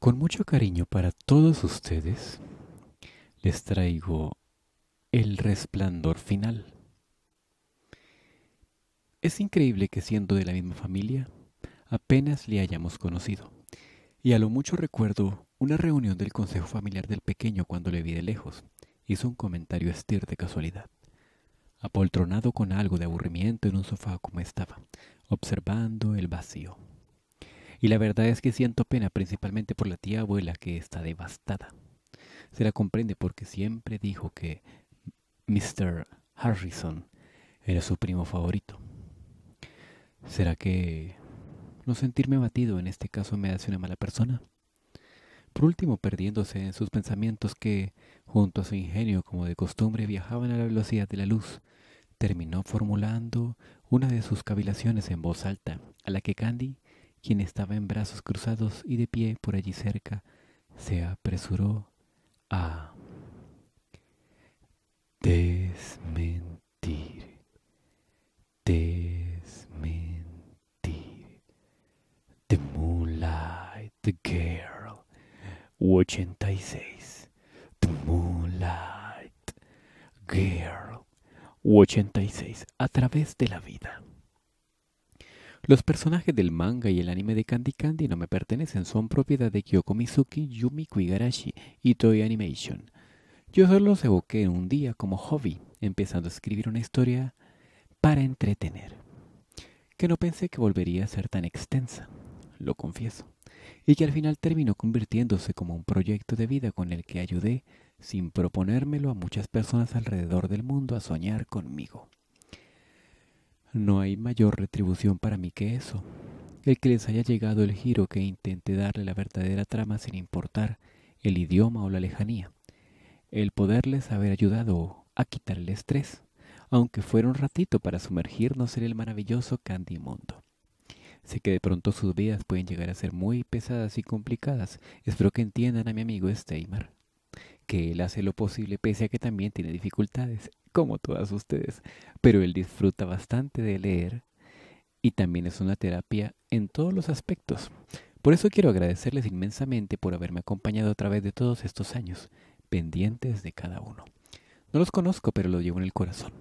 Con mucho cariño para todos ustedes, les traigo El Resplandor Final. Es increíble que siendo de la misma familia, apenas le hayamos conocido. Y a lo mucho recuerdo una reunión del consejo familiar del pequeño cuando le vi de lejos. Hizo un comentario estir de casualidad. Apoltronado con algo de aburrimiento en un sofá como estaba, observando el vacío. Y la verdad es que siento pena principalmente por la tía abuela que está devastada. Se la comprende porque siempre dijo que Mr. Harrison era su primo favorito. ¿Será que no sentirme abatido en este caso me hace una mala persona? Por último, perdiéndose en sus pensamientos que, junto a su ingenio como de costumbre, viajaban a la velocidad de la luz, terminó formulando una de sus cavilaciones en voz alta, a la que Candy quien estaba en brazos cruzados y de pie por allí cerca, se apresuró a desmentir, desmentir. The Moonlight, the Girl, 86. The Moonlight, Girl, 86. A través de la vida. Los personajes del manga y el anime de Candy Candy no me pertenecen, son propiedad de Kyoko Mizuki, Yumi Kuigarashi y Toy Animation. Yo solo los evoqué un día como hobby, empezando a escribir una historia para entretener, que no pensé que volvería a ser tan extensa, lo confieso, y que al final terminó convirtiéndose como un proyecto de vida con el que ayudé, sin proponérmelo, a muchas personas alrededor del mundo a soñar conmigo. No hay mayor retribución para mí que eso. El que les haya llegado el giro que intente darle la verdadera trama sin importar el idioma o la lejanía. El poderles haber ayudado a quitar el estrés, aunque fuera un ratito para sumergirnos en el maravilloso Candy Mundo. Sé que de pronto sus vidas pueden llegar a ser muy pesadas y complicadas. Espero que entiendan a mi amigo Steimer, que él hace lo posible pese a que también tiene dificultades como todas ustedes, pero él disfruta bastante de leer y también es una terapia en todos los aspectos. Por eso quiero agradecerles inmensamente por haberme acompañado a través de todos estos años, pendientes de cada uno. No los conozco, pero los llevo en el corazón.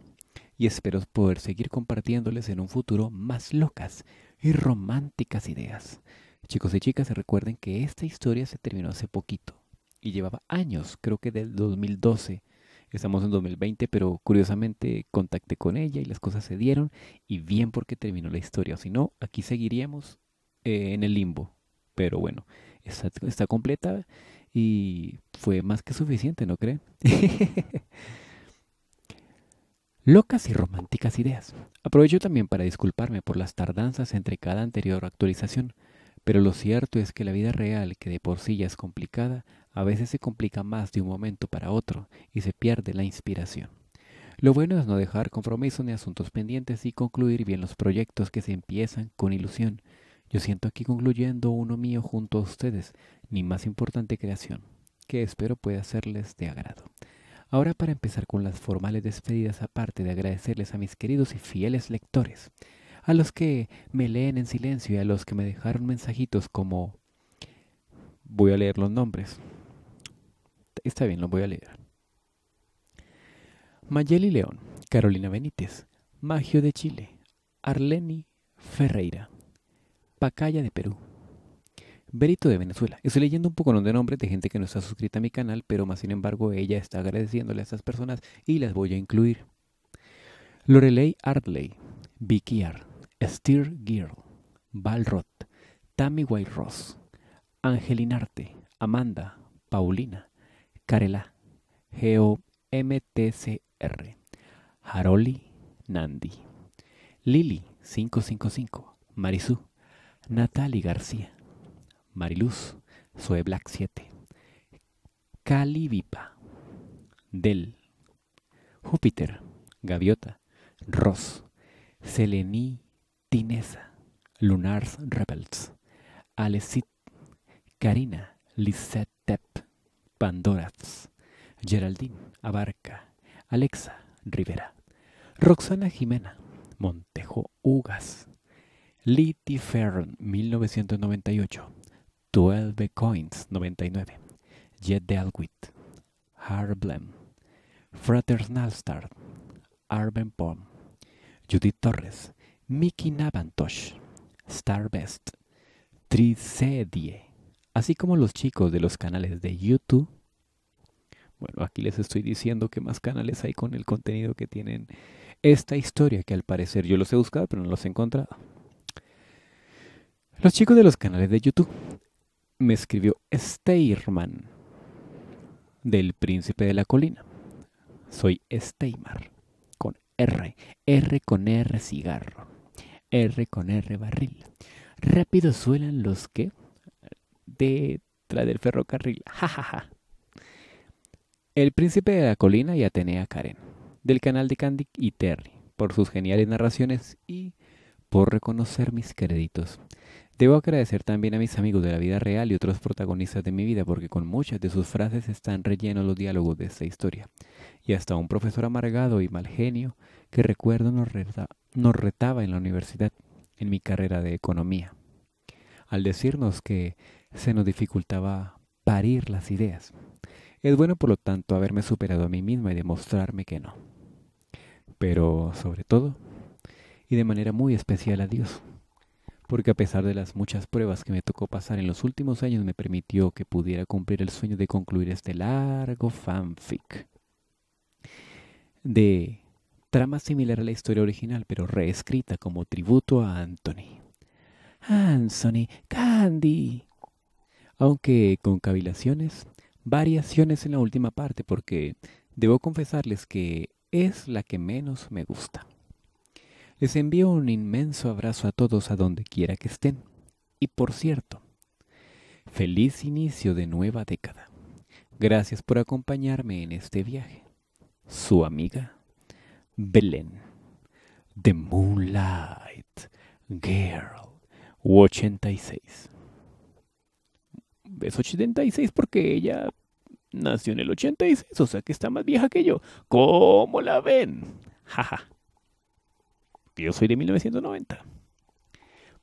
Y espero poder seguir compartiéndoles en un futuro más locas y románticas ideas. Chicos y chicas, recuerden que esta historia se terminó hace poquito y llevaba años, creo que del 2012, Estamos en 2020, pero curiosamente contacté con ella y las cosas se dieron y bien porque terminó la historia. Si no, aquí seguiríamos eh, en el limbo. Pero bueno, está, está completa y fue más que suficiente, ¿no creen? Locas y románticas ideas. Aprovecho también para disculparme por las tardanzas entre cada anterior actualización, pero lo cierto es que la vida real, que de por sí ya es complicada, a veces se complica más de un momento para otro y se pierde la inspiración. Lo bueno es no dejar compromisos ni asuntos pendientes y concluir bien los proyectos que se empiezan con ilusión. Yo siento aquí concluyendo uno mío junto a ustedes, mi más importante creación, que espero pueda serles de agrado. Ahora para empezar con las formales despedidas, aparte de agradecerles a mis queridos y fieles lectores, a los que me leen en silencio y a los que me dejaron mensajitos como... Voy a leer los nombres. Está bien, lo voy a leer. Mayeli León, Carolina Benítez, Magio de Chile, Arleni Ferreira, Pacaya de Perú, Berito de Venezuela. Estoy leyendo un poco de nombres de gente que no está suscrita a mi canal, pero más sin embargo ella está agradeciéndole a estas personas y las voy a incluir. Lorelei Artley, Vicky Ar Steer Girl, Balrot, Tammy White Ross, Angelinarte, Amanda, Paulina, Karela, G-O-M-T-C-R, Haroli Nandi, Lili 555, Marisú, Natali García, Mariluz, Sue Black 7, Calivipa, Del, Júpiter, Gaviota, Ross, Seleni Tinesa, Lunars Rebels, Alessit, Karina, Lisettep, Pandoras, Geraldine Abarca, Alexa Rivera, Roxana Jimena, Montejo Ugas, Liti Fern 1998, 12 Coins 99, Jet Alguit, Harblem, Fraternalstar, Arben Pom, Judith Torres, Mickey Navantosh, Starbest, Trisedie, Así como los chicos de los canales de YouTube. Bueno, aquí les estoy diciendo qué más canales hay con el contenido que tienen esta historia, que al parecer yo los he buscado, pero no los he encontrado. Los chicos de los canales de YouTube. Me escribió Steyrman. del Príncipe de la Colina. Soy Steymar. con R, R con R cigarro, R con R barril. Rápido suenan los que de del ferrocarril. Jajaja. El príncipe de la colina y Atenea Karen, del canal de Candy y Terry, por sus geniales narraciones y por reconocer mis créditos. Debo agradecer también a mis amigos de la vida real y otros protagonistas de mi vida porque con muchas de sus frases están rellenos los diálogos de esta historia. Y hasta un profesor amargado y mal genio que recuerdo nos retaba en la universidad, en mi carrera de economía, al decirnos que se nos dificultaba parir las ideas. Es bueno, por lo tanto, haberme superado a mí misma y demostrarme que no. Pero, sobre todo, y de manera muy especial a Dios, porque a pesar de las muchas pruebas que me tocó pasar en los últimos años, me permitió que pudiera cumplir el sueño de concluir este largo fanfic de trama similar a la historia original, pero reescrita como tributo a Anthony. Anthony, Candy, aunque con cavilaciones, variaciones en la última parte, porque debo confesarles que es la que menos me gusta. Les envío un inmenso abrazo a todos a donde quiera que estén. Y por cierto, feliz inicio de nueva década. Gracias por acompañarme en este viaje. Su amiga, Belén. The Moonlight Girl 86 es 86 porque ella nació en el 86, o sea que está más vieja que yo. ¿Cómo la ven? Jaja. Ja. Yo soy de 1990.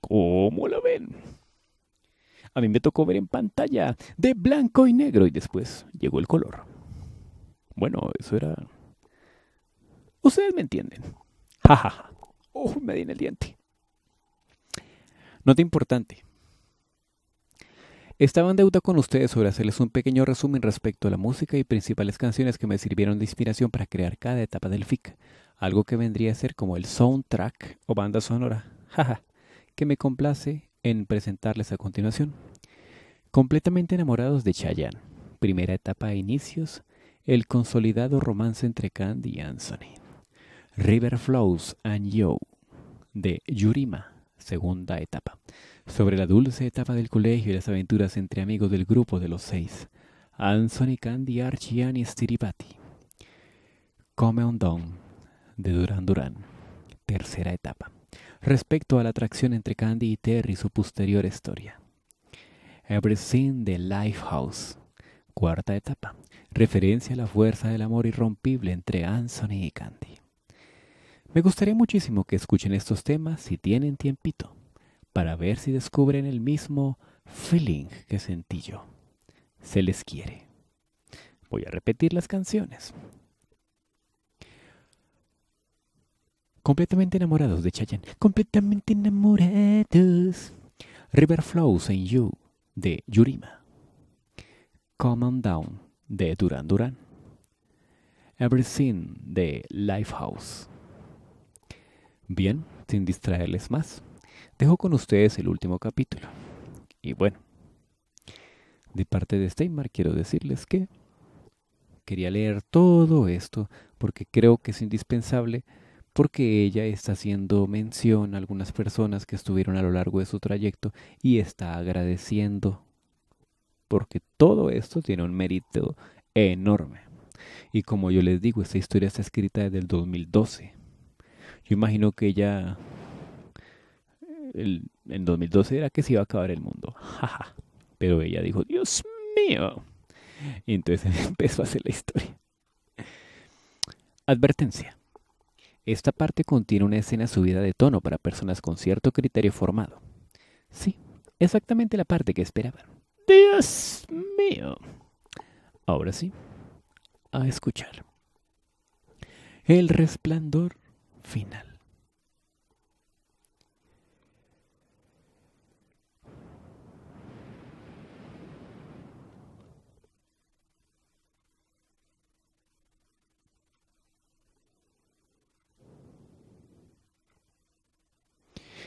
¿Cómo la ven? A mí me tocó ver en pantalla de blanco y negro y después llegó el color. Bueno, eso era... Ustedes me entienden. Jajaja. Ja, ja. Oh, me di en el diente. Nota importante. Estaba en deuda con ustedes sobre hacerles un pequeño resumen respecto a la música y principales canciones que me sirvieron de inspiración para crear cada etapa del FIC, algo que vendría a ser como el soundtrack o banda sonora, jaja, que me complace en presentarles a continuación. Completamente enamorados de Chayanne, primera etapa de inicios, el consolidado romance entre Candy y Anthony. River Flows and You, de Yurima segunda etapa, sobre la dulce etapa del colegio y las aventuras entre amigos del grupo de los seis, Anthony, Candy, Archie, Annie, Stiripati. Come on Don de Duran Duran, tercera etapa, respecto a la atracción entre Candy y Terry y su posterior historia. Everything de Lifehouse, cuarta etapa, referencia a la fuerza del amor irrompible entre Anthony y Candy. Me gustaría muchísimo que escuchen estos temas si tienen tiempito, para ver si descubren el mismo feeling que sentí yo. Se les quiere. Voy a repetir las canciones. Completamente enamorados de Chayanne. Completamente enamorados. River Flows in You de Yurima. Come on Down de Duran Duran. Everything de Lifehouse. Bien, sin distraerles más, dejo con ustedes el último capítulo. Y bueno, de parte de Steinmar quiero decirles que quería leer todo esto porque creo que es indispensable porque ella está haciendo mención a algunas personas que estuvieron a lo largo de su trayecto y está agradeciendo porque todo esto tiene un mérito enorme. Y como yo les digo, esta historia está escrita desde el 2012 yo imagino que ella en 2012 era que se iba a acabar el mundo. Jaja. Pero ella dijo, Dios mío. Y entonces empezó a hacer la historia. Advertencia. Esta parte contiene una escena subida de tono para personas con cierto criterio formado. Sí, exactamente la parte que esperaban. Dios mío. Ahora sí, a escuchar. El resplandor final.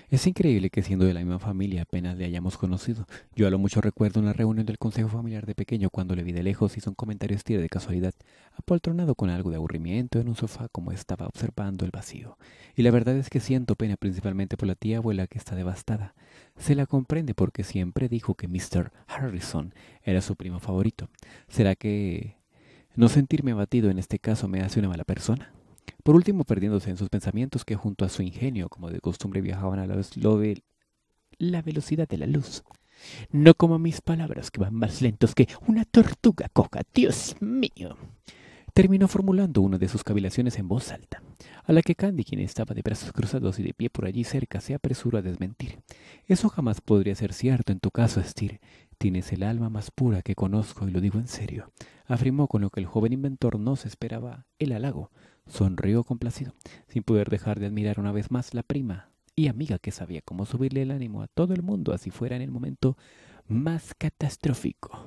Es increíble que siendo de la misma familia apenas le hayamos conocido. Yo a lo mucho recuerdo una reunión del consejo familiar de pequeño cuando le vi de lejos y son comentario estira de casualidad, apoltronado con algo de aburrimiento en un sofá como estaba observando el vacío. Y la verdad es que siento pena principalmente por la tía abuela que está devastada. Se la comprende porque siempre dijo que Mr. Harrison era su primo favorito. ¿Será que no sentirme abatido en este caso me hace una mala persona? Por último, perdiéndose en sus pensamientos que junto a su ingenio, como de costumbre, viajaban a la, de la velocidad de la luz. No como mis palabras que van más lentos que una tortuga coja, Dios mío. Terminó formulando una de sus cavilaciones en voz alta, a la que Candy, quien estaba de brazos cruzados y de pie por allí cerca, se apresuró a desmentir. Eso jamás podría ser cierto en tu caso, Stir. Tienes el alma más pura que conozco y lo digo en serio, afirmó con lo que el joven inventor no se esperaba, el halago, Sonrió complacido, sin poder dejar de admirar una vez más la prima y amiga que sabía cómo subirle el ánimo a todo el mundo, así fuera en el momento más catastrófico.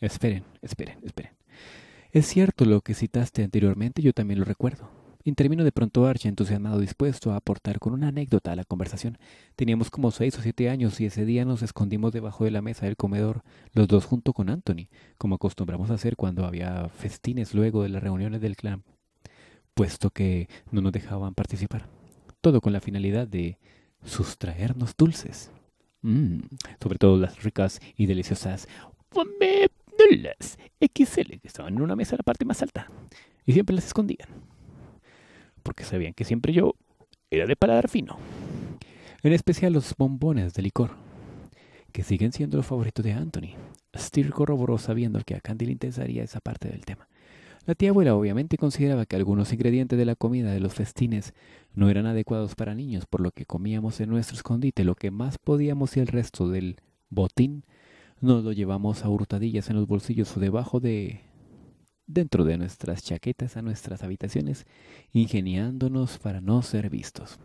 Esperen, esperen, esperen. Es cierto lo que citaste anteriormente, yo también lo recuerdo. Intervino de pronto Archie, entusiasmado, dispuesto a aportar con una anécdota a la conversación. Teníamos como seis o siete años y ese día nos escondimos debajo de la mesa del comedor, los dos junto con Anthony, como acostumbramos a hacer cuando había festines luego de las reuniones del clan puesto que no nos dejaban participar. Todo con la finalidad de sustraernos dulces. Mm, sobre todo las ricas y deliciosas las XL que estaban en una mesa en la parte más alta y siempre las escondían porque sabían que siempre yo era de paladar fino en especial los bombones de licor que siguen siendo los favoritos de Anthony Steer corroboró sabiendo que a Candy le interesaría esa parte del tema la tía abuela obviamente consideraba que algunos ingredientes de la comida de los festines no eran adecuados para niños, por lo que comíamos en nuestro escondite lo que más podíamos y el resto del botín nos lo llevamos a hurtadillas en los bolsillos o debajo de dentro de nuestras chaquetas a nuestras habitaciones, ingeniándonos para no ser vistos.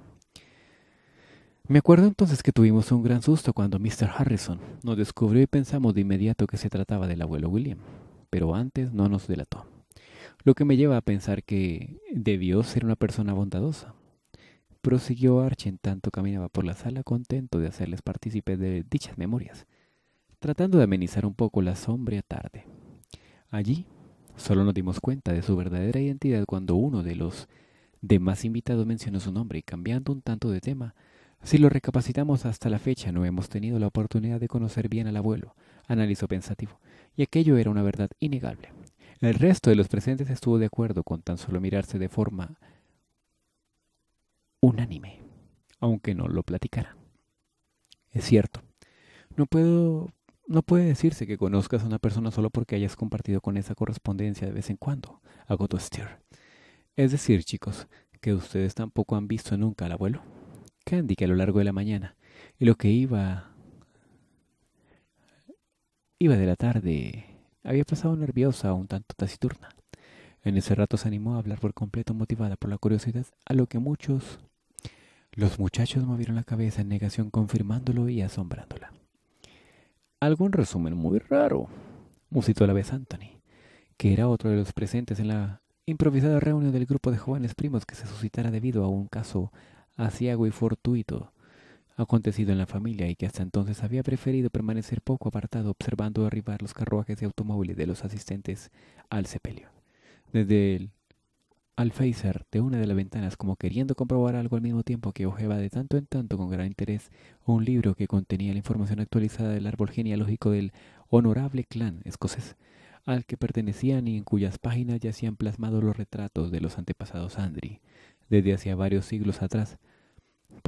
Me acuerdo entonces que tuvimos un gran susto cuando Mr. Harrison nos descubrió y pensamos de inmediato que se trataba del abuelo William, pero antes no nos delató lo que me lleva a pensar que debió ser una persona bondadosa. Prosiguió Arch en tanto caminaba por la sala contento de hacerles partícipe de dichas memorias, tratando de amenizar un poco la sombría tarde. Allí solo nos dimos cuenta de su verdadera identidad cuando uno de los demás invitados mencionó su nombre y cambiando un tanto de tema, si lo recapacitamos hasta la fecha no hemos tenido la oportunidad de conocer bien al abuelo, analizó pensativo, y aquello era una verdad innegable. El resto de los presentes estuvo de acuerdo con tan solo mirarse de forma unánime, aunque no lo platicaran. Es cierto, no puedo no puede decirse que conozcas a una persona solo porque hayas compartido con esa correspondencia de vez en cuando, a Steer. Es decir, chicos, que ustedes tampoco han visto nunca al abuelo. Candy que a lo largo de la mañana y lo que iba iba de la tarde había pasado nerviosa, un tanto taciturna. En ese rato se animó a hablar por completo, motivada por la curiosidad, a lo que muchos... Los muchachos movieron la cabeza en negación, confirmándolo y asombrándola. Algún resumen muy raro, musitó a la vez Anthony, que era otro de los presentes en la improvisada reunión del grupo de jóvenes primos que se suscitara debido a un caso asiago y fortuito acontecido en la familia y que hasta entonces había preferido permanecer poco apartado observando arribar los carruajes y automóviles de los asistentes al sepelio. Desde el alféizar de una de las ventanas como queriendo comprobar algo al mismo tiempo que ojeaba de tanto en tanto con gran interés un libro que contenía la información actualizada del árbol genealógico del honorable clan escocés al que pertenecían y en cuyas páginas ya se han plasmado los retratos de los antepasados Andri, desde hacía varios siglos atrás,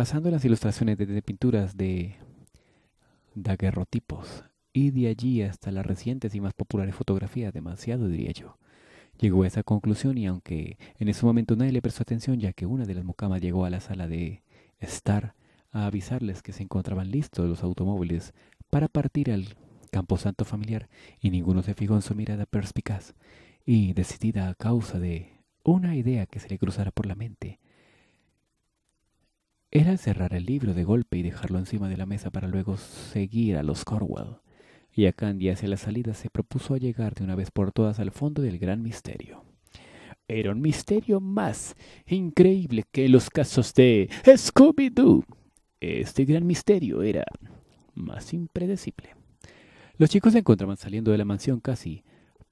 a las ilustraciones de, de pinturas de daguerrotipos y de allí hasta las recientes y más populares fotografías, demasiado diría yo. Llegó a esa conclusión y aunque en ese momento nadie le prestó atención ya que una de las mucamas llegó a la sala de estar a avisarles que se encontraban listos los automóviles para partir al camposanto familiar y ninguno se fijó en su mirada perspicaz y decidida a causa de una idea que se le cruzara por la mente era cerrar el libro de golpe y dejarlo encima de la mesa para luego seguir a los Corwell. Y a Candy hacia la salida se propuso a llegar de una vez por todas al fondo del gran misterio. Era un misterio más increíble que los casos de Scooby-Doo. Este gran misterio era más impredecible. Los chicos se encontraban saliendo de la mansión casi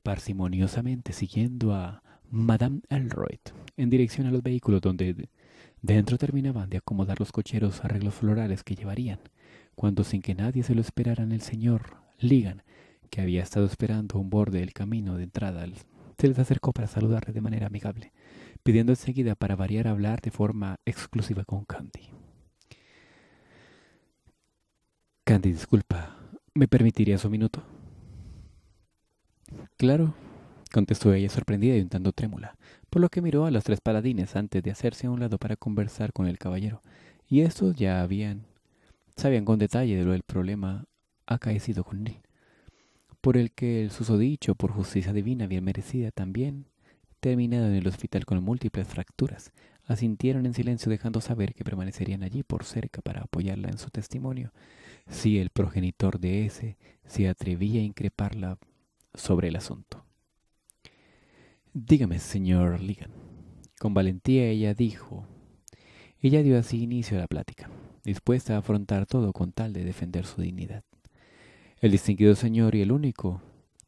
parsimoniosamente siguiendo a Madame Elroyd en dirección a los vehículos donde Dentro terminaban de acomodar los cocheros arreglos florales que llevarían, cuando sin que nadie se lo esperara el señor Ligan, que había estado esperando a un borde del camino de entrada, se les acercó para saludarle de manera amigable, pidiendo enseguida para variar a hablar de forma exclusiva con Candy. Candy, disculpa, ¿me permitirías un minuto? Claro, contestó ella sorprendida y un tanto trémula, por lo que miró a los tres paladines antes de hacerse a un lado para conversar con el caballero, y estos ya habían sabían con detalle de lo del problema acaecido con él, por el que el susodicho por justicia divina bien merecida también terminado en el hospital con múltiples fracturas, asintieron en silencio dejando saber que permanecerían allí por cerca para apoyarla en su testimonio, si el progenitor de ese se atrevía a increparla sobre el asunto. Dígame, señor Ligan. Con valentía ella dijo. Ella dio así inicio a la plática, dispuesta a afrontar todo con tal de defender su dignidad. El distinguido señor y el único,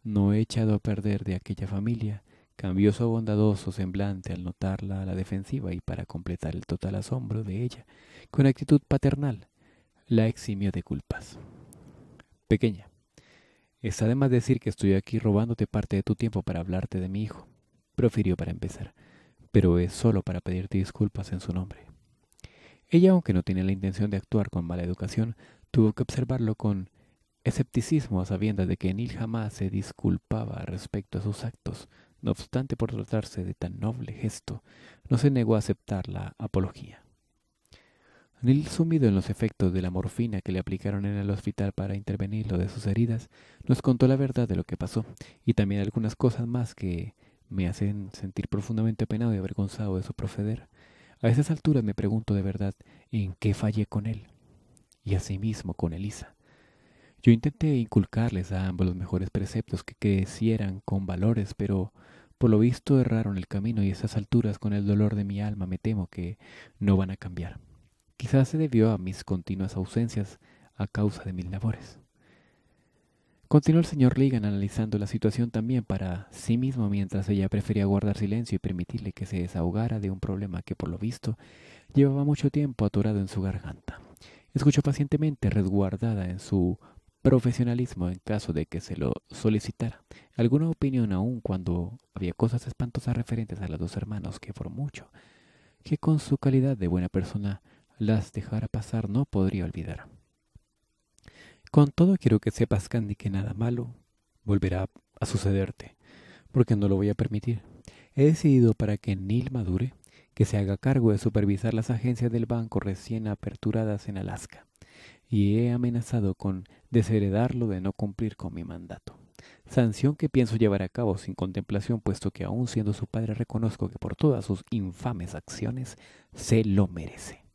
no echado a perder de aquella familia, cambió su bondadoso semblante al notarla a la defensiva y para completar el total asombro de ella, con actitud paternal, la eximió de culpas. Pequeña, es además decir que estoy aquí robándote parte de tu tiempo para hablarte de mi hijo profirió para empezar, pero es solo para pedirte disculpas en su nombre. Ella, aunque no tenía la intención de actuar con mala educación, tuvo que observarlo con escepticismo sabiendo de que Neil jamás se disculpaba respecto a sus actos. No obstante, por tratarse de tan noble gesto, no se negó a aceptar la apología. Neil, sumido en los efectos de la morfina que le aplicaron en el hospital para intervenir lo de sus heridas, nos contó la verdad de lo que pasó y también algunas cosas más que me hacen sentir profundamente penado y avergonzado de su proceder. A esas alturas me pregunto de verdad en qué fallé con él y asimismo con Elisa. Yo intenté inculcarles a ambos los mejores preceptos que crecieran con valores, pero por lo visto erraron el camino y a esas alturas con el dolor de mi alma me temo que no van a cambiar. Quizás se debió a mis continuas ausencias a causa de mis labores. Continuó el señor Ligan analizando la situación también para sí mismo mientras ella prefería guardar silencio y permitirle que se desahogara de un problema que por lo visto llevaba mucho tiempo atorado en su garganta. Escuchó pacientemente, resguardada en su profesionalismo en caso de que se lo solicitara. Alguna opinión aún cuando había cosas espantosas referentes a los dos hermanos que por mucho que con su calidad de buena persona las dejara pasar no podría olvidar. Con todo quiero que sepas, Candy, que nada malo volverá a sucederte, porque no lo voy a permitir. He decidido para que Neil madure que se haga cargo de supervisar las agencias del banco recién aperturadas en Alaska, y he amenazado con desheredarlo de no cumplir con mi mandato. Sanción que pienso llevar a cabo sin contemplación, puesto que aún siendo su padre reconozco que por todas sus infames acciones se lo merece.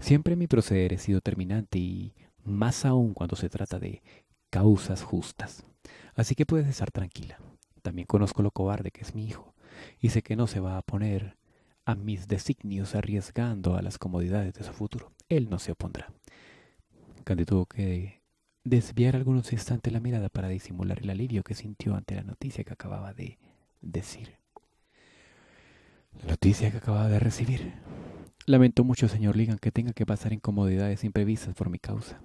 Siempre mi proceder he sido terminante y más aún cuando se trata de causas justas. Así que puedes estar tranquila. También conozco lo cobarde que es mi hijo, y sé que no se va a poner a mis designios arriesgando a las comodidades de su futuro. Él no se opondrá. Candy tuvo que desviar algunos instantes la mirada para disimular el alivio que sintió ante la noticia que acababa de decir. La noticia que acababa de recibir. Lamento mucho, señor Ligan, que tenga que pasar incomodidades imprevistas por mi causa.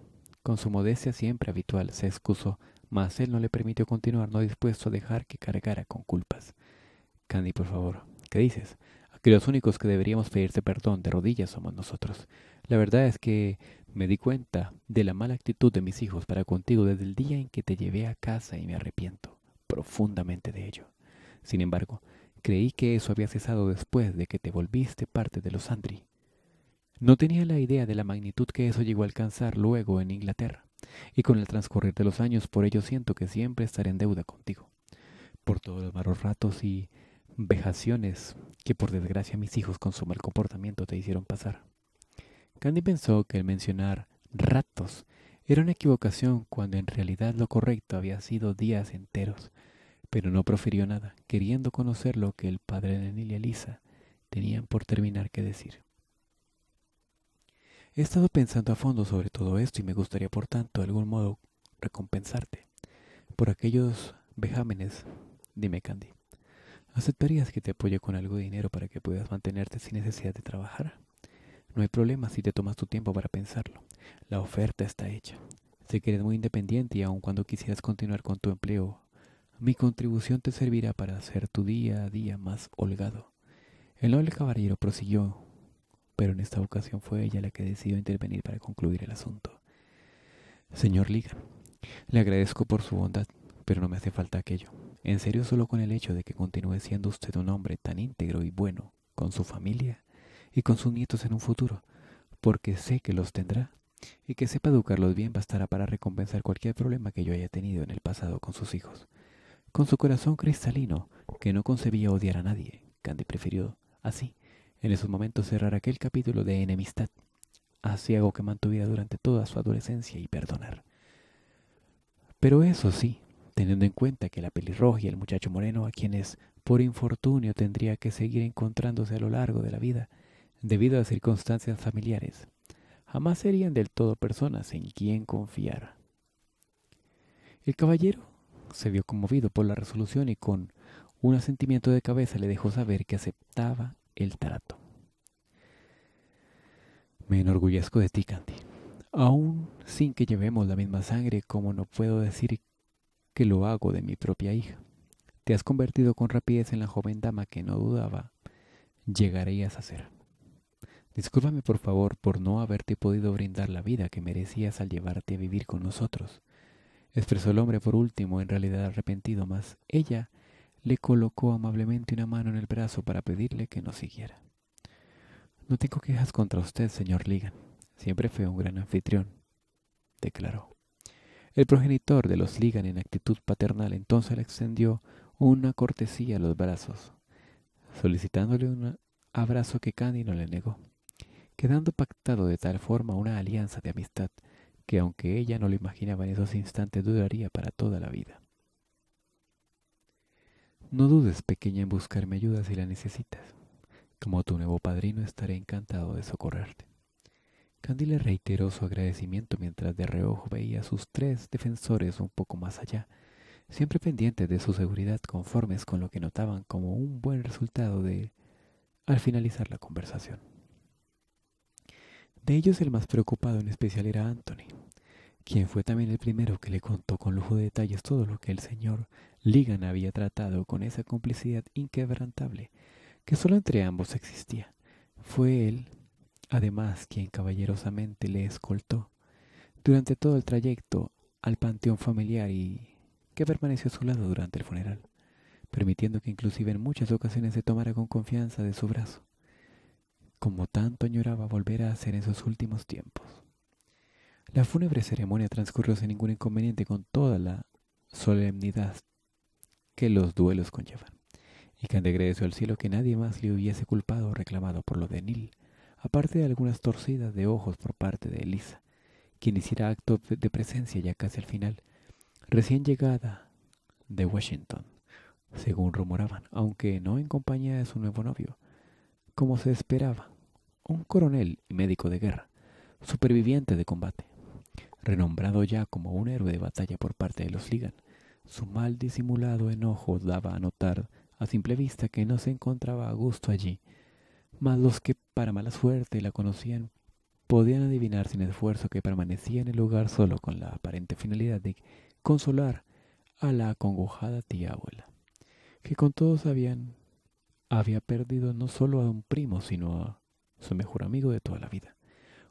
Con su modestia siempre habitual se excusó, mas él no le permitió continuar, no dispuesto a dejar que cargara con culpas. Candy, por favor, ¿qué dices? Que los únicos que deberíamos pedirte perdón de rodillas somos nosotros. La verdad es que me di cuenta de la mala actitud de mis hijos para contigo desde el día en que te llevé a casa y me arrepiento profundamente de ello. Sin embargo, creí que eso había cesado después de que te volviste parte de los Andri. No tenía la idea de la magnitud que eso llegó a alcanzar luego en Inglaterra, y con el transcurrir de los años por ello siento que siempre estaré en deuda contigo, por todos los malos ratos y vejaciones que por desgracia mis hijos con su mal comportamiento te hicieron pasar. Candy pensó que el mencionar ratos era una equivocación cuando en realidad lo correcto había sido días enteros, pero no profirió nada, queriendo conocer lo que el padre de Nelly y Elisa tenían por terminar que decir. He estado pensando a fondo sobre todo esto y me gustaría por tanto de algún modo recompensarte por aquellos vejámenes. Dime, Candy, ¿aceptarías que te apoye con algo de dinero para que puedas mantenerte sin necesidad de trabajar? No hay problema si te tomas tu tiempo para pensarlo. La oferta está hecha. Sé que eres muy independiente y aun cuando quisieras continuar con tu empleo, mi contribución te servirá para hacer tu día a día más holgado. El noble caballero prosiguió pero en esta ocasión fue ella la que decidió intervenir para concluir el asunto. Señor Liga, le agradezco por su bondad, pero no me hace falta aquello. En serio, solo con el hecho de que continúe siendo usted un hombre tan íntegro y bueno con su familia y con sus nietos en un futuro, porque sé que los tendrá y que sepa educarlos bien bastará para recompensar cualquier problema que yo haya tenido en el pasado con sus hijos. Con su corazón cristalino, que no concebía odiar a nadie, Candy prefirió, así, en esos momentos cerrar aquel capítulo de enemistad, algo que mantuviera durante toda su adolescencia y perdonar. Pero eso sí, teniendo en cuenta que la pelirroja y el muchacho moreno, a quienes por infortunio tendría que seguir encontrándose a lo largo de la vida, debido a circunstancias familiares, jamás serían del todo personas en quien confiara. El caballero se vio conmovido por la resolución y con un asentimiento de cabeza le dejó saber que aceptaba el trato. Me enorgullezco de ti, Candy. Aún sin que llevemos la misma sangre, como no puedo decir que lo hago de mi propia hija. Te has convertido con rapidez en la joven dama que no dudaba llegarías a ser. Discúlpame por favor por no haberte podido brindar la vida que merecías al llevarte a vivir con nosotros, expresó el hombre por último, en realidad arrepentido, mas ella le colocó amablemente una mano en el brazo para pedirle que no siguiera. No tengo quejas contra usted, señor Ligan. Siempre fue un gran anfitrión, declaró. El progenitor de los Ligan en actitud paternal entonces le extendió una cortesía a los brazos, solicitándole un abrazo que Candy no le negó, quedando pactado de tal forma una alianza de amistad que aunque ella no lo imaginaba en esos instantes duraría para toda la vida. No dudes, pequeña, en buscarme ayuda si la necesitas. Como tu nuevo padrino estaré encantado de socorrerte. Candy reiteró su agradecimiento mientras de reojo veía a sus tres defensores un poco más allá, siempre pendientes de su seguridad conformes con lo que notaban como un buen resultado de al finalizar la conversación. De ellos el más preocupado en especial era Anthony, quien fue también el primero que le contó con lujo de detalles todo lo que el señor Ligan había tratado con esa complicidad inquebrantable que solo entre ambos existía. Fue él, además, quien caballerosamente le escoltó durante todo el trayecto al panteón familiar y que permaneció a su lado durante el funeral, permitiendo que inclusive en muchas ocasiones se tomara con confianza de su brazo, como tanto añoraba volver a hacer en sus últimos tiempos. La fúnebre ceremonia transcurrió sin ningún inconveniente con toda la solemnidad que los duelos conllevan, y que agradeció al cielo que nadie más le hubiese culpado o reclamado por lo de Nil, aparte de algunas torcidas de ojos por parte de Elisa, quien hiciera acto de presencia ya casi al final, recién llegada de Washington, según rumoraban, aunque no en compañía de su nuevo novio, como se esperaba, un coronel y médico de guerra, superviviente de combate renombrado ya como un héroe de batalla por parte de los Ligan. Su mal disimulado enojo daba a notar a simple vista que no se encontraba a gusto allí, mas los que para mala suerte la conocían podían adivinar sin esfuerzo que permanecía en el lugar solo con la aparente finalidad de consolar a la acongojada tía abuela, que con todos sabían había perdido no solo a un primo, sino a su mejor amigo de toda la vida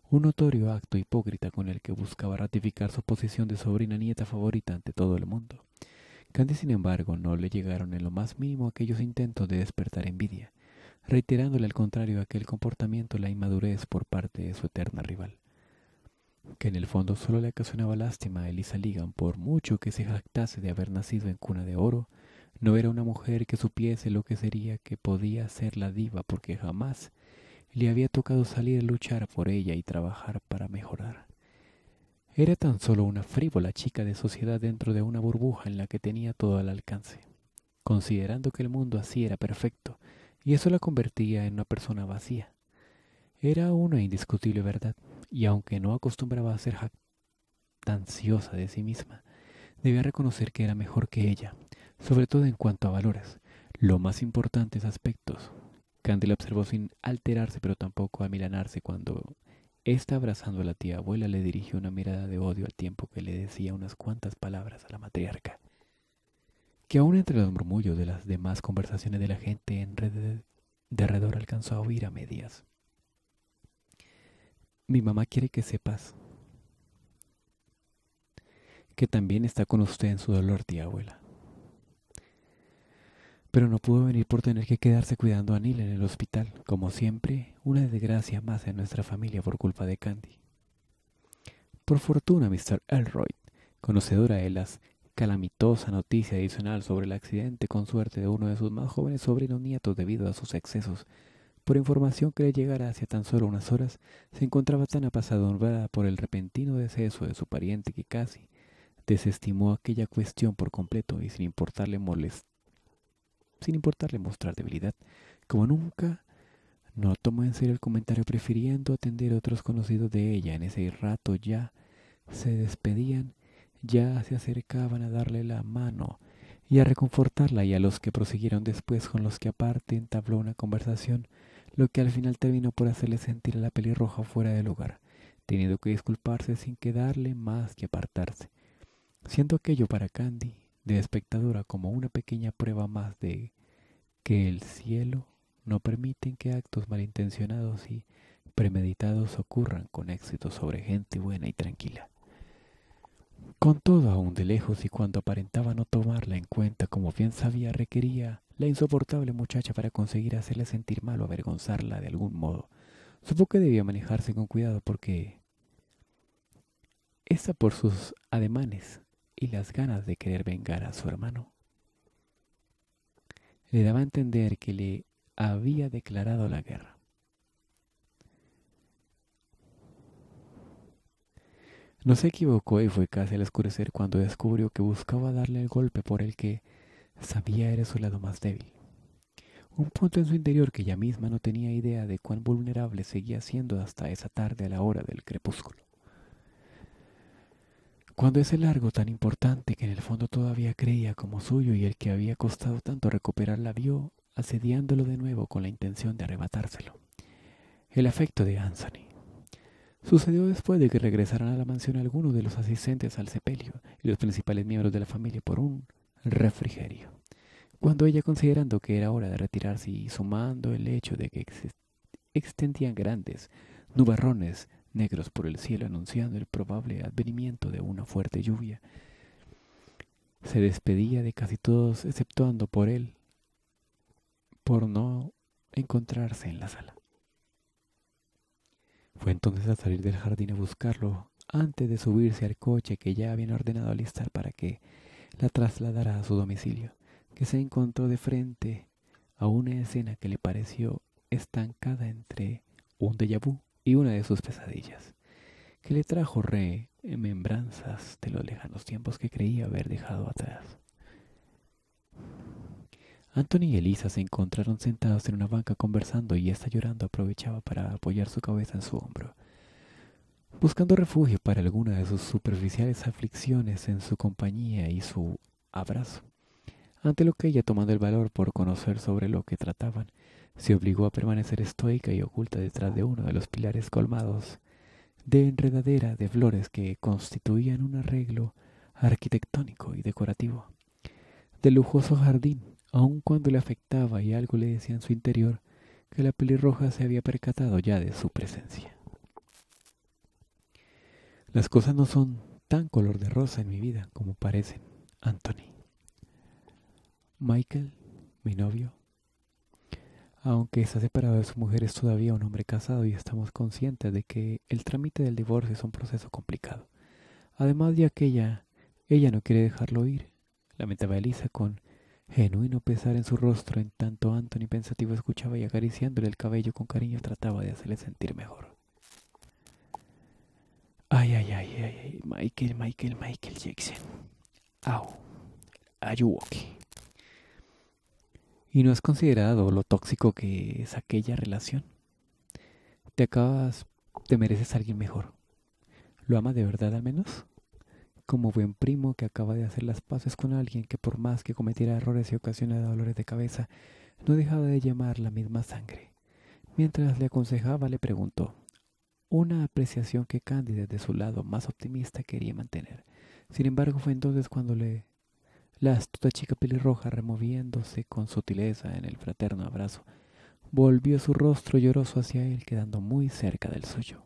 un notorio acto hipócrita con el que buscaba ratificar su posición de sobrina nieta favorita ante todo el mundo. Candy, sin embargo, no le llegaron en lo más mínimo aquellos intentos de despertar envidia, reiterándole al contrario aquel comportamiento la inmadurez por parte de su eterna rival, que en el fondo solo le ocasionaba lástima a Elisa Ligan por mucho que se jactase de haber nacido en cuna de oro, no era una mujer que supiese lo que sería que podía ser la diva porque jamás le había tocado salir a luchar por ella y trabajar para mejorar. Era tan solo una frívola chica de sociedad dentro de una burbuja en la que tenía todo al alcance, considerando que el mundo así era perfecto, y eso la convertía en una persona vacía. Era una indiscutible verdad, y aunque no acostumbraba a ser jactanciosa de sí misma, debía reconocer que era mejor que ella, sobre todo en cuanto a valores, lo más importantes aspectos, Candy la observó sin alterarse pero tampoco amilanarse cuando esta abrazando a la tía abuela, le dirigió una mirada de odio al tiempo que le decía unas cuantas palabras a la matriarca. Que aún entre los murmullos de las demás conversaciones de la gente en red de alrededor alcanzó a oír a medias. Mi mamá quiere que sepas que también está con usted en su dolor, tía abuela pero no pudo venir por tener que quedarse cuidando a Neil en el hospital. Como siempre, una desgracia más en nuestra familia por culpa de Candy. Por fortuna, Mr. Elroy, conocedora de las calamitosa noticia adicional sobre el accidente con suerte de uno de sus más jóvenes sobrinos nietos debido a sus excesos, por información que le llegara hacia tan solo unas horas, se encontraba tan apasadonrada por el repentino deceso de su pariente que casi desestimó aquella cuestión por completo y sin importarle molestar sin importarle mostrar debilidad. Como nunca, no tomó en serio el comentario, prefiriendo atender a otros conocidos de ella. En ese rato ya se despedían, ya se acercaban a darle la mano y a reconfortarla y a los que prosiguieron después con los que aparte entabló una conversación, lo que al final terminó por hacerle sentir a la pelirroja fuera del lugar, teniendo que disculparse sin quedarle más que apartarse. Siendo aquello para Candy de espectadora como una pequeña prueba más de que el cielo no permite que actos malintencionados y premeditados ocurran con éxito sobre gente buena y tranquila. Con todo, aún de lejos y cuando aparentaba no tomarla en cuenta como bien sabía requería la insoportable muchacha para conseguir hacerle sentir mal o avergonzarla de algún modo. Supo que debía manejarse con cuidado porque esa por sus ademanes y las ganas de querer vengar a su hermano. Le daba a entender que le había declarado la guerra. No se equivocó y fue casi al oscurecer cuando descubrió que buscaba darle el golpe por el que sabía era su lado más débil. Un punto en su interior que ella misma no tenía idea de cuán vulnerable seguía siendo hasta esa tarde a la hora del crepúsculo. Cuando ese largo tan importante que en el fondo todavía creía como suyo y el que había costado tanto recuperarla vio, asediándolo de nuevo con la intención de arrebatárselo. El afecto de Anthony. Sucedió después de que regresaran a la mansión algunos de los asistentes al sepelio y los principales miembros de la familia por un refrigerio. Cuando ella, considerando que era hora de retirarse y sumando el hecho de que existían extendían grandes nubarrones negros por el cielo anunciando el probable advenimiento de una fuerte lluvia. Se despedía de casi todos exceptuando por él, por no encontrarse en la sala. Fue entonces a salir del jardín a buscarlo, antes de subirse al coche que ya habían ordenado alistar para que la trasladara a su domicilio, que se encontró de frente a una escena que le pareció estancada entre un déjà vu y una de sus pesadillas, que le trajo re remembranzas de los lejanos tiempos que creía haber dejado atrás. Anthony y Elisa se encontraron sentados en una banca conversando y esta llorando aprovechaba para apoyar su cabeza en su hombro, buscando refugio para alguna de sus superficiales aflicciones en su compañía y su abrazo, ante lo que ella tomando el valor por conocer sobre lo que trataban, se obligó a permanecer estoica y oculta detrás de uno de los pilares colmados de enredadera de flores que constituían un arreglo arquitectónico y decorativo del lujoso jardín, aun cuando le afectaba y algo le decía en su interior que la pelirroja se había percatado ya de su presencia. Las cosas no son tan color de rosa en mi vida como parecen, Anthony. Michael, mi novio, aunque está separado de su mujer, es todavía un hombre casado y estamos conscientes de que el trámite del divorcio es un proceso complicado. Además de aquella, ella no quiere dejarlo ir, lamentaba Elisa con genuino pesar en su rostro, en tanto Anthony pensativo escuchaba y acariciándole el cabello con cariño trataba de hacerle sentir mejor. Ay, ay, ay, ay, ay, Michael, Michael, Michael Jackson. Au, are you y no has considerado lo tóxico que es aquella relación. Te acabas, te mereces a alguien mejor. ¿Lo ama de verdad al menos? Como buen primo que acaba de hacer las paces con alguien que por más que cometiera errores y ocasionara dolores de cabeza, no dejaba de llamar la misma sangre. Mientras le aconsejaba, le preguntó, una apreciación que Cándida de su lado más optimista quería mantener. Sin embargo, fue entonces cuando le la astuta chica pelirroja, removiéndose con sutileza en el fraterno abrazo, volvió su rostro lloroso hacia él, quedando muy cerca del suyo.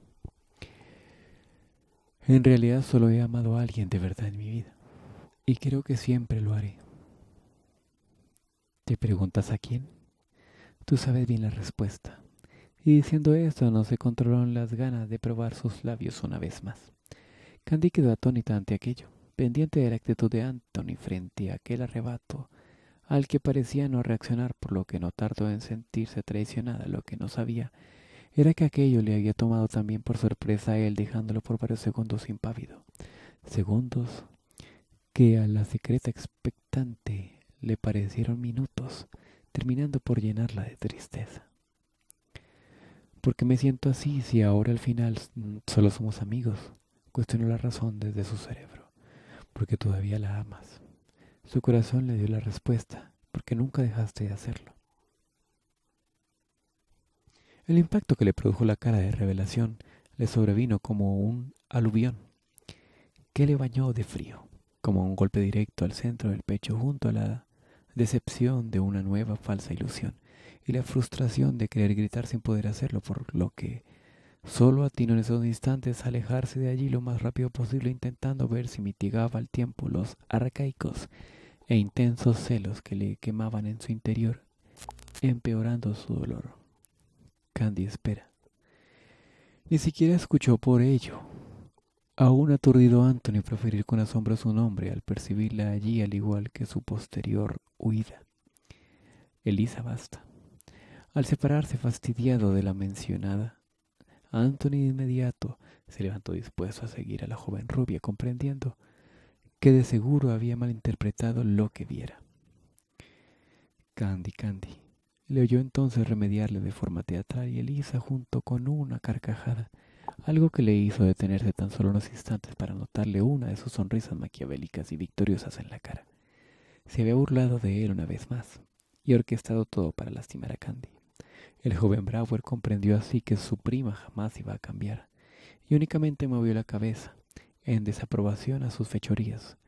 En realidad solo he amado a alguien de verdad en mi vida, y creo que siempre lo haré. ¿Te preguntas a quién? Tú sabes bien la respuesta. Y diciendo esto, no se controlaron las ganas de probar sus labios una vez más. Candy quedó atónita ante aquello pendiente de la actitud de Anthony frente a aquel arrebato al que parecía no reaccionar, por lo que no tardó en sentirse traicionada. Lo que no sabía era que aquello le había tomado también por sorpresa a él, dejándolo por varios segundos impávido. Segundos que a la secreta expectante le parecieron minutos, terminando por llenarla de tristeza. ¿Por qué me siento así si ahora al final solo somos amigos? Cuestionó la razón desde su cerebro porque todavía la amas. Su corazón le dio la respuesta, porque nunca dejaste de hacerlo. El impacto que le produjo la cara de revelación le sobrevino como un aluvión, que le bañó de frío, como un golpe directo al centro del pecho junto a la decepción de una nueva falsa ilusión y la frustración de querer gritar sin poder hacerlo por lo que Solo atino en esos instantes alejarse de allí lo más rápido posible intentando ver si mitigaba al tiempo los arcaicos e intensos celos que le quemaban en su interior, empeorando su dolor. Candy espera. Ni siquiera escuchó por ello. Aún aturdido Anthony preferir con asombro su nombre al percibirla allí al igual que su posterior huida. Elisa basta. Al separarse fastidiado de la mencionada, Anthony de inmediato se levantó dispuesto a seguir a la joven rubia, comprendiendo que de seguro había malinterpretado lo que viera. Candy, Candy. Le oyó entonces remediarle de forma teatral y Elisa junto con una carcajada, algo que le hizo detenerse tan solo unos instantes para notarle una de sus sonrisas maquiavélicas y victoriosas en la cara. Se había burlado de él una vez más y orquestado todo para lastimar a Candy. El joven Brauer comprendió así que su prima jamás iba a cambiar, y únicamente movió la cabeza, en desaprobación a sus fechorías,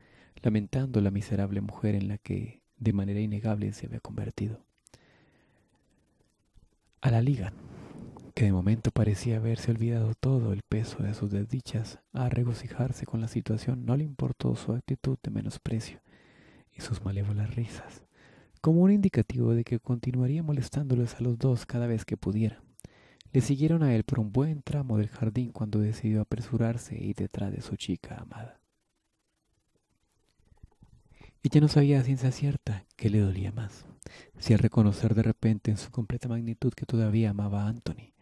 lamentando la miserable mujer en la que, de manera innegable, se había convertido. A la liga, que de momento parecía haberse olvidado todo el peso de sus desdichas, a regocijarse con la situación no le importó su actitud de menosprecio y sus malévolas risas como un indicativo de que continuaría molestándoles a los dos cada vez que pudiera. Le siguieron a él por un buen tramo del jardín cuando decidió apresurarse y detrás de su chica amada. Ella no sabía a ciencia cierta qué le dolía más, si al reconocer de repente en su completa magnitud que todavía amaba a Anthony,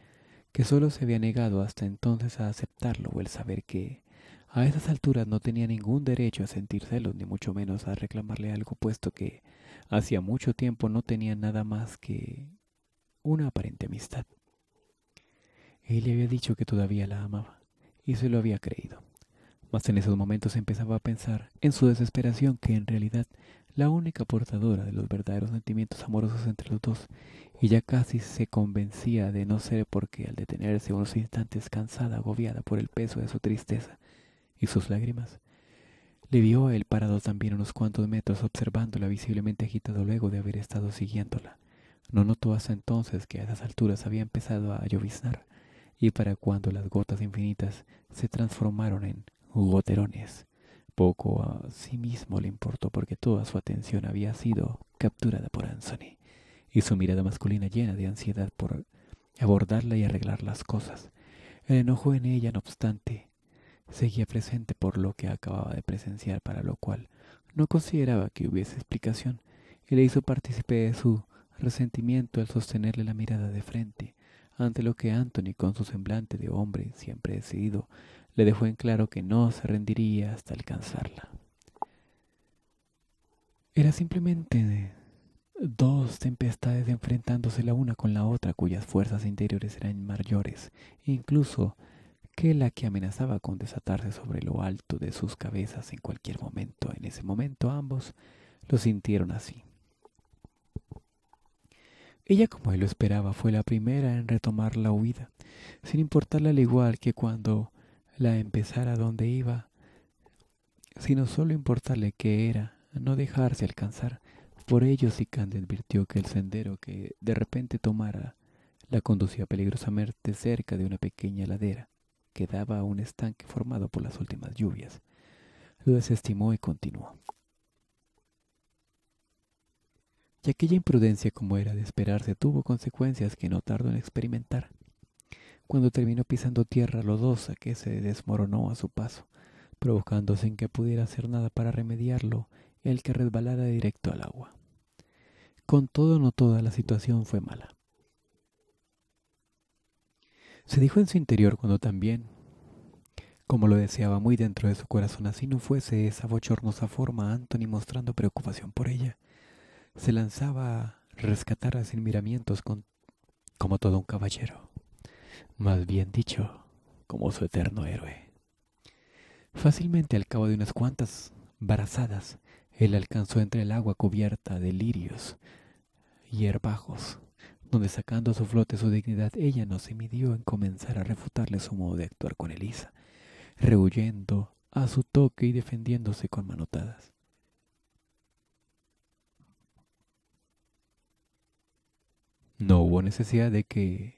que solo se había negado hasta entonces a aceptarlo o el saber que a esas alturas no tenía ningún derecho a sentir celos ni mucho menos a reclamarle algo puesto que Hacía mucho tiempo no tenía nada más que una aparente amistad. Él le había dicho que todavía la amaba, y se lo había creído. Mas en esos momentos empezaba a pensar, en su desesperación, que en realidad la única portadora de los verdaderos sentimientos amorosos entre los dos, y ya casi se convencía de no ser porque al detenerse unos instantes cansada, agobiada por el peso de su tristeza y sus lágrimas, le vio él parado también unos cuantos metros observándola visiblemente agitado luego de haber estado siguiéndola. No notó hasta entonces que a esas alturas había empezado a lloviznar, y para cuando las gotas infinitas se transformaron en goterones. Poco a sí mismo le importó porque toda su atención había sido capturada por Anthony, y su mirada masculina llena de ansiedad por abordarla y arreglar las cosas. El enojo en ella, no obstante, seguía presente por lo que acababa de presenciar, para lo cual no consideraba que hubiese explicación, y le hizo partícipe de su resentimiento al sostenerle la mirada de frente, ante lo que Anthony, con su semblante de hombre siempre decidido, le dejó en claro que no se rendiría hasta alcanzarla. Era simplemente dos tempestades enfrentándose la una con la otra, cuyas fuerzas interiores eran mayores, e incluso que la que amenazaba con desatarse sobre lo alto de sus cabezas en cualquier momento. En ese momento ambos lo sintieron así. Ella, como él lo esperaba, fue la primera en retomar la huida, sin importarle al igual que cuando la empezara donde iba, sino solo importarle que era, no dejarse alcanzar. Por ello, Sicán advirtió que el sendero que de repente tomara la conducía peligrosamente cerca de una pequeña ladera, quedaba daba un estanque formado por las últimas lluvias. Lo desestimó y continuó. Y aquella imprudencia, como era de esperarse, tuvo consecuencias que no tardó en experimentar. Cuando terminó pisando tierra lodosa que se desmoronó a su paso, provocándose en que pudiera hacer nada para remediarlo el que resbalara directo al agua. Con todo, no toda la situación fue mala. Se dijo en su interior cuando también, como lo deseaba muy dentro de su corazón, así no fuese esa bochornosa forma, Anthony mostrando preocupación por ella, se lanzaba a rescatarla sin miramientos como todo un caballero, más bien dicho, como su eterno héroe. Fácilmente al cabo de unas cuantas brazadas, él alcanzó entre el agua cubierta de lirios y herbajos donde sacando a su flote su dignidad, ella no se midió en comenzar a refutarle su modo de actuar con Elisa, rehuyendo a su toque y defendiéndose con manotadas. No hubo necesidad de que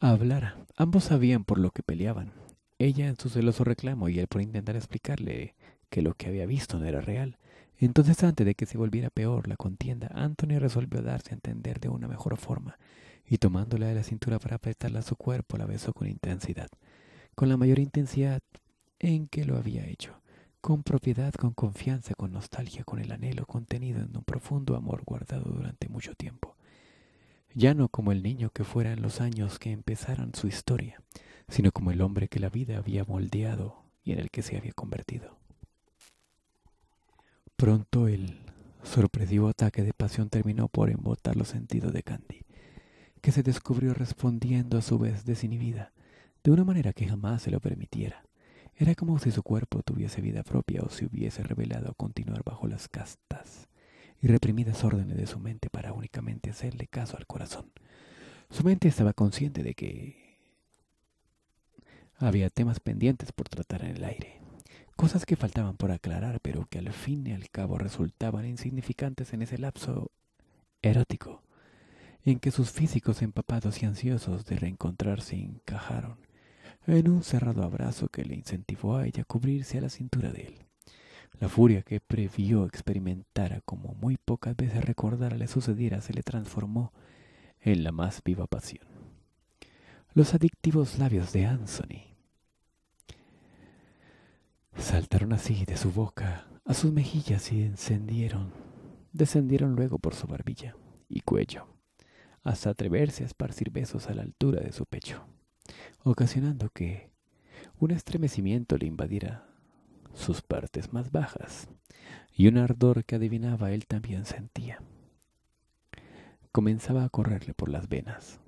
hablara. Ambos sabían por lo que peleaban. Ella en su celoso reclamo y él por intentar explicarle que lo que había visto no era real, entonces, antes de que se volviera peor la contienda, Anthony resolvió darse a entender de una mejor forma, y tomándola de la cintura para apretarla a su cuerpo, la besó con intensidad, con la mayor intensidad en que lo había hecho, con propiedad, con confianza, con nostalgia, con el anhelo contenido en un profundo amor guardado durante mucho tiempo. Ya no como el niño que fuera en los años que empezaron su historia, sino como el hombre que la vida había moldeado y en el que se había convertido. Pronto el sorpresivo ataque de pasión terminó por embotar los sentidos de Candy, que se descubrió respondiendo a su vez desinhibida, de una manera que jamás se lo permitiera. Era como si su cuerpo tuviese vida propia o se hubiese revelado a continuar bajo las castas y reprimidas órdenes de su mente para únicamente hacerle caso al corazón. Su mente estaba consciente de que había temas pendientes por tratar en el aire. Cosas que faltaban por aclarar, pero que al fin y al cabo resultaban insignificantes en ese lapso erótico, en que sus físicos empapados y ansiosos de reencontrarse encajaron en un cerrado abrazo que le incentivó a ella a cubrirse a la cintura de él. La furia que previó experimentara como muy pocas veces recordara le sucediera se le transformó en la más viva pasión. Los adictivos labios de Anthony Saltaron así de su boca a sus mejillas y encendieron, descendieron luego por su barbilla y cuello, hasta atreverse a esparcir besos a la altura de su pecho, ocasionando que un estremecimiento le invadiera sus partes más bajas y un ardor que adivinaba él también sentía. Comenzaba a correrle por las venas.